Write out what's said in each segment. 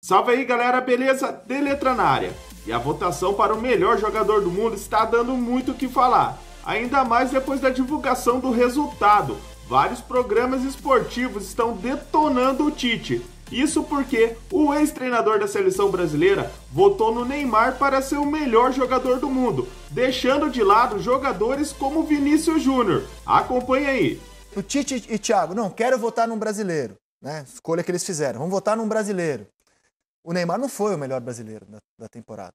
Salve aí, galera, beleza? De letra na área. E a votação para o melhor jogador do mundo está dando muito o que falar, ainda mais depois da divulgação do resultado. Vários programas esportivos estão detonando o Tite. Isso porque o ex-treinador da seleção brasileira votou no Neymar para ser o melhor jogador do mundo, deixando de lado jogadores como Vinícius Júnior. Acompanhe aí. O Tite e Thiago, não, quero votar num brasileiro, né? Escolha que eles fizeram. Vamos votar num brasileiro o Neymar não foi o melhor brasileiro da, da temporada.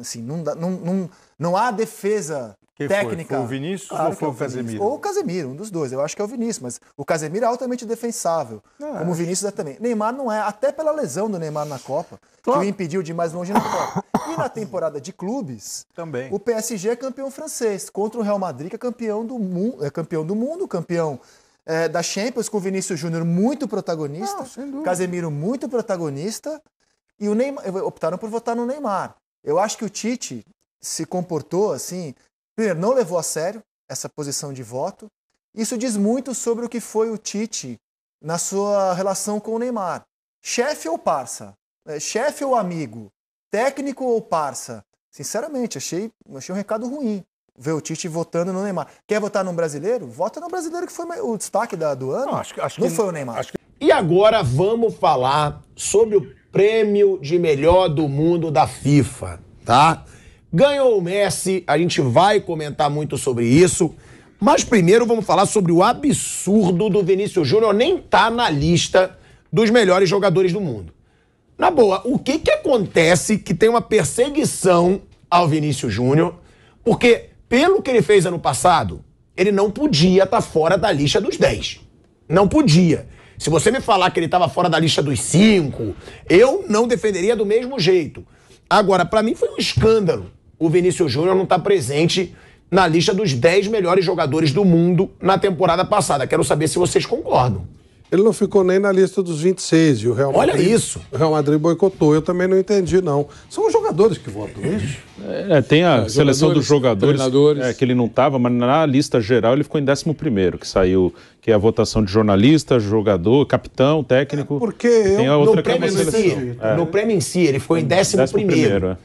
Assim, não, dá, não, não, não há defesa Quem técnica. Foi? foi o Vinícius claro ou foi é o, o Casemiro? Ou o Casemiro, um dos dois. Eu acho que é o Vinícius, mas o Casemiro é altamente defensável. Ah, como o Vinícius é também. Neymar não é, até pela lesão do Neymar na Copa, claro. que o impediu de ir mais longe na Copa. E na temporada de clubes, também. o PSG é campeão francês, contra o Real Madrid, que é campeão do, mu é campeão do mundo, campeão é, da Champions, com o Vinícius Júnior muito protagonista, não, Casemiro muito protagonista, e o Neymar, optaram por votar no Neymar. Eu acho que o Tite se comportou assim, primeiro, não levou a sério essa posição de voto. Isso diz muito sobre o que foi o Tite na sua relação com o Neymar. Chefe ou parça? É, chefe ou amigo? Técnico ou parça? Sinceramente, achei, achei um recado ruim ver o Tite votando no Neymar. Quer votar no brasileiro? Vota no brasileiro que foi o destaque da, do ano. Não, acho, acho não que, foi o Neymar. Que... E agora vamos falar sobre o prêmio de melhor do mundo da FIFA, tá? Ganhou o Messi, a gente vai comentar muito sobre isso. Mas primeiro vamos falar sobre o absurdo do Vinícius Júnior nem tá na lista dos melhores jogadores do mundo. Na boa, o que que acontece que tem uma perseguição ao Vinícius Júnior? Porque pelo que ele fez ano passado, ele não podia estar tá fora da lista dos 10. Não podia. Se você me falar que ele estava fora da lista dos cinco, eu não defenderia do mesmo jeito. Agora, para mim foi um escândalo o Vinícius Júnior não estar tá presente na lista dos 10 melhores jogadores do mundo na temporada passada. Quero saber se vocês concordam. Ele não ficou nem na lista dos 26 e o Real Madrid. Olha isso! O Real Madrid boicotou. Eu também não entendi, não. São os jogadores que votam isso. Né? É, tem a é, seleção dos jogadores. Treinadores. É, que ele não estava, mas na lista geral ele ficou em 11, que saiu, que é a votação de jornalista, jogador, capitão, técnico. É porque tem a outra é no, prêmio em, si, no é. prêmio em si, ele ficou em 11. primeiro, é.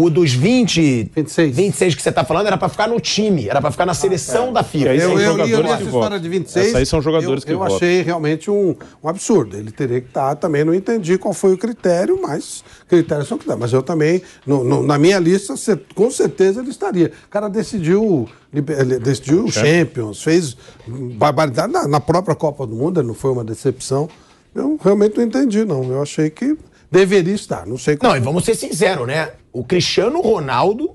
O dos 20. 26. 26 que você está falando era para ficar no time, era para ficar na seleção ah, da FIFA. Eu, eu li essa história de 26. Essa aí são jogadores eu, que Eu votam. achei realmente um, um, absurdo. Ele teria que estar. Tá, também não entendi qual foi o critério, mas critérios são critérios. Mas eu também, no, no, na minha lista, com certeza ele estaria. O cara decidiu decidiu o Champions, fez barbaridade na, na, própria Copa do Mundo, não foi uma decepção. Eu realmente não entendi, não. Eu achei que deveria estar. Não sei como. Não, e vamos ser sinceros, né? O Cristiano Ronaldo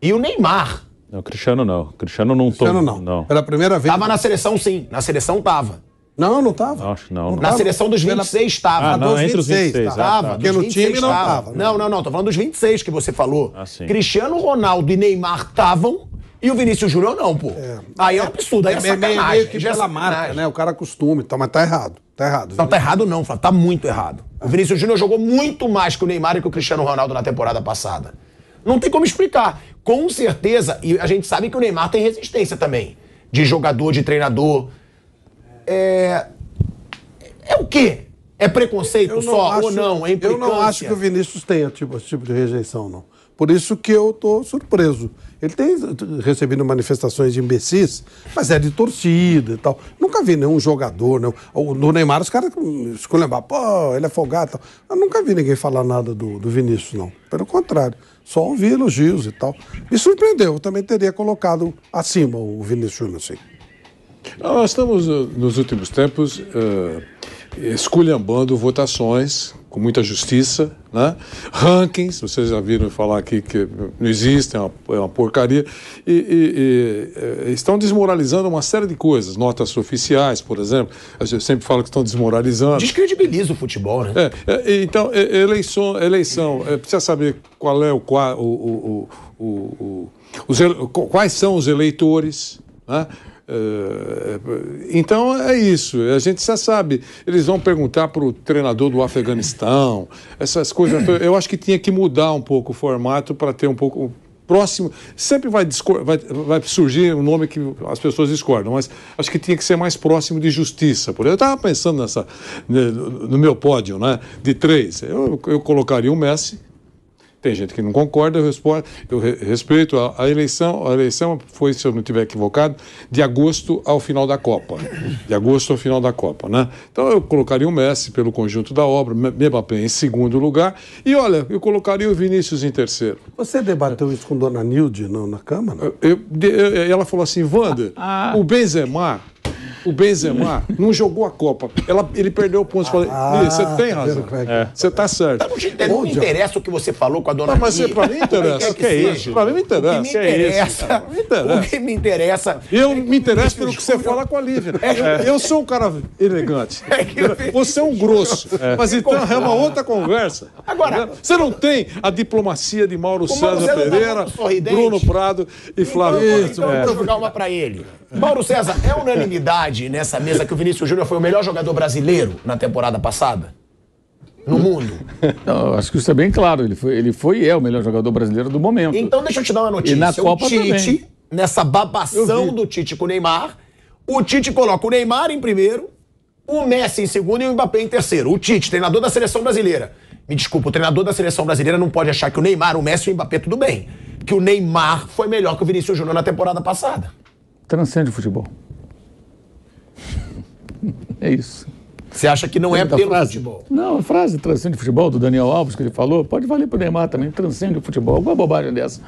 e o Neymar. Não, o Cristiano não. O Cristiano não Cristiano tô... não. não. Pela primeira vez. Tava na seleção, sim. Na seleção tava. Não, não tava. Não, não, não. Na seleção dos 26 estava. Ah, não, ah, dos entre os 26 tava. Ah, tá. Porque no time não tava. tava. Né? Não, não, não. Tô falando dos 26 que você falou. Ah, Cristiano Ronaldo e Neymar estavam. E o Vinícius Júnior não, pô. É. Aí é um absurdo, aí é, é sacanagem. Meio, que já é pela marca, né? O cara costuma então, mas tá errado. Tá errado. Não, tá errado não, Flávio. Tá muito errado. O Vinícius Júnior jogou muito mais que o Neymar e que o Cristiano Ronaldo na temporada passada. Não tem como explicar. Com certeza, e a gente sabe que o Neymar tem resistência também. De jogador, de treinador. É. É o quê? É preconceito só acho, ou não? É eu não acho que o Vinícius tenha tipo, esse tipo de rejeição, não. Por isso que eu estou surpreso. Ele tem recebido manifestações de imbecis, mas é de torcida e tal. Nunca vi nenhum jogador, né? No Neymar, os caras esculhambaram, pô, ele é folgado e tal. Eu nunca vi ninguém falar nada do, do Vinícius, não. Pelo contrário, só ouvi elogios e tal. Me surpreendeu, eu também teria colocado acima o Vinícius Júnior, sim. Nós estamos, eh, nos últimos tempos, uh esculhambando votações com muita justiça, né? rankings, vocês já viram falar aqui que não existem, é uma, é uma porcaria, e, e, e, é, estão desmoralizando uma série de coisas, notas oficiais, por exemplo, a gente sempre fala que estão desmoralizando. Descredibiliza o futebol, né? É, é então, eleição, eleição é, precisa saber qual é o, o, o, o os, quais são os eleitores, né? Eh, então é isso, a gente já sabe. Eles vão perguntar para o treinador do Afeganistão, essas coisas. Eu acho que tinha que mudar um pouco o formato para ter um pouco próximo. Sempre vai, vai, vai, surgir um nome que as pessoas discordam, mas acho que tinha que ser mais próximo de justiça. Por eu estava pensando nessa né, no meu pódio, né? De três, eu, eu colocaria o Messi tem gente que não concorda, eu, respondo, eu respeito a, a, eleição. A eleição foi, se eu não estiver equivocado, de agosto ao final da Copa. De agosto ao final da Copa, né? Então eu colocaria o Messi pelo conjunto da obra, Mbappé em segundo lugar. E olha, eu colocaria o Vinícius em terceiro. Você debateu isso com Dona Nilde não, na Câmara? Eu, eu, ela falou assim, Wander, ah, ah. o Benzema o Benzema não jogou a Copa. Ela, ele perdeu pontos. ponto. ah, tá é é. É? você tem razão. Você é. tá certo. não, me interessa o que você falou com a dona Não, ah, mas para mim interessa. O que, é isso? Para mim me interessa. O que me interessa. O que me interessa. Eu me interesso pelo que você fala com a Lívia. Eu sou um cara elegante. Você é um grosso. Mas então é uma outra conversa. Agora. Você não tem a diplomacia de Mauro César Pereira, Bruno Prado e então, Flávio. Então, então, vou jogar uma para ele. Mauro César, é unanimidade unanimidade nessa mesa que o Vinícius Júnior foi o melhor jogador brasileiro na temporada passada? No mundo. Não, acho que isso é bem claro. Ele foi, ele foi e é o melhor jogador brasileiro do momento. Então deixa eu te dar uma notícia. E na o Copa Tite, também. nessa babação do Tite com o Neymar, o Tite coloca o Neymar em primeiro, o Messi em segundo e o Mbappé em terceiro. O Tite, treinador da seleção brasileira. Me desculpa, o treinador da seleção brasileira não pode achar que o Neymar, o Messi e o Mbappé tudo bem. Que o Neymar foi melhor que o Vinícius Júnior na temporada passada. Transcende o futebol. É isso. Você acha que não é pelo frase? futebol? Não, a frase transcende o futebol do Daniel Alves que ele falou, pode valer para o Neymar também, transcende o futebol. Alguma bobagem dessa.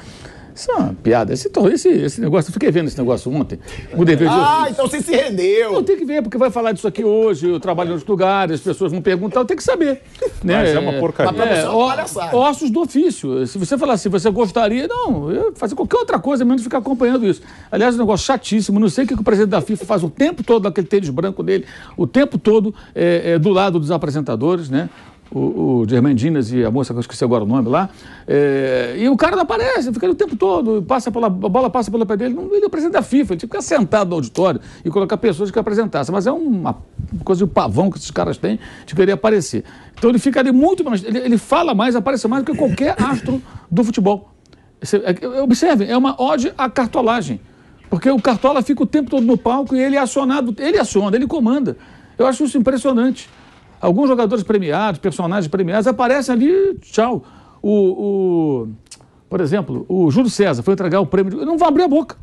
Isso é uma piada. Esse, esse, esse negócio, eu fiquei vendo esse negócio ontem. O dever de Ah, então você se rendeu. Não, tem que ver, porque vai falar disso aqui hoje, eu trabalho em outros lugares, as pessoas vão perguntar, eu tenho que saber. Né? Mas é uma porcaria. É, é, ó, ossos do ofício. Se você falar assim, você gostaria, não, eu fazer qualquer outra coisa, menos ficar acompanhando isso. Aliás, é um negócio chatíssimo, não sei o que o presidente da FIFA faz o tempo todo naquele tênis branco dele, o tempo todo é, é do lado dos apresentadores, né? o, o Germain Dinas e a moça que eu esqueci agora o nome lá, é, e o cara não aparece, fica o tempo todo, passa pela, a bola passa pelo pé dele, não, ele é o presidente da FIFA, ele tinha que ficar sentado no auditório e colocar pessoas que apresentassem, mas é uma coisa de pavão que esses caras têm de querer aparecer. Então ele fica ali muito mais, ele, ele fala mais, aparece mais do que qualquer astro do futebol. É, é, observe, é uma ode à cartolagem, porque o cartola fica o tempo todo no palco e ele é acionado, ele aciona, ele comanda. Eu acho isso impressionante. Alguns jogadores premiados, personagens premiados, aparecem ali, tchau. O, o, por exemplo, o Júlio César foi entregar o prêmio. não vai abrir a boca.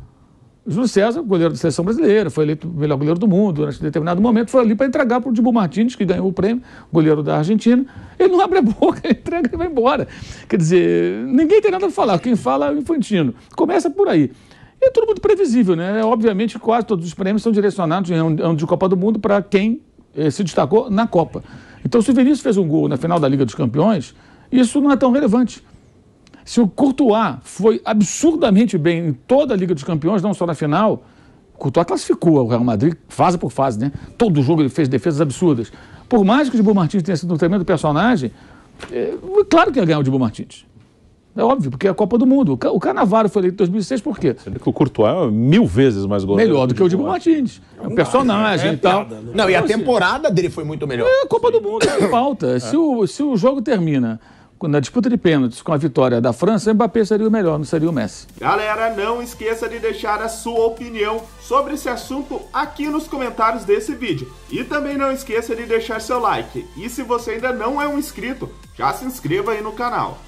O Júlio César, goleiro da seleção brasileira, foi eleito o melhor goleiro do mundo durante um determinado momento, foi ali para entregar para o Dibu Martins, que ganhou o prêmio, goleiro da Argentina. Ele não abre a boca, ele entrega e vai embora. Quer dizer, ninguém tem nada a falar. Quem fala é o infantino. Começa por aí. E é tudo muito previsível, né? Obviamente, quase todos os prêmios são direcionados em um de Copa do Mundo para quem eh, se destacou na Copa. Então, se o Vinícius fez um gol na final da Liga dos Campeões, isso não é tão relevante. Se o Courtois foi absurdamente bem em toda a Liga dos Campeões, não só na final, o Courtois classificou o Real Madrid fase por fase, né? Todo jogo ele fez defesas absurdas. Por mais que o Dibu Martins tenha sido um tremendo personagem, é, claro que ia ganhar o Dibu Martins. É óbvio, porque é a Copa do Mundo. O Carnaval foi eleito em 2006 por quê? Sendo que o Courtois é mil vezes mais goleiro. Melhor do que o Dibu Martins. É um personagem é e tal. Piada, não, né? não, e a então, assim, temporada dele foi muito melhor. É a Copa do Mundo, falta. É, é. Se, o, se o jogo termina na disputa de pênaltis com a vitória da França, o Mbappé seria o melhor, não seria o Messi. Galera, não esqueça de deixar a sua opinião sobre esse assunto aqui nos comentários desse vídeo. E também não esqueça de deixar seu like. E se você ainda não é um inscrito, já se inscreva aí no canal.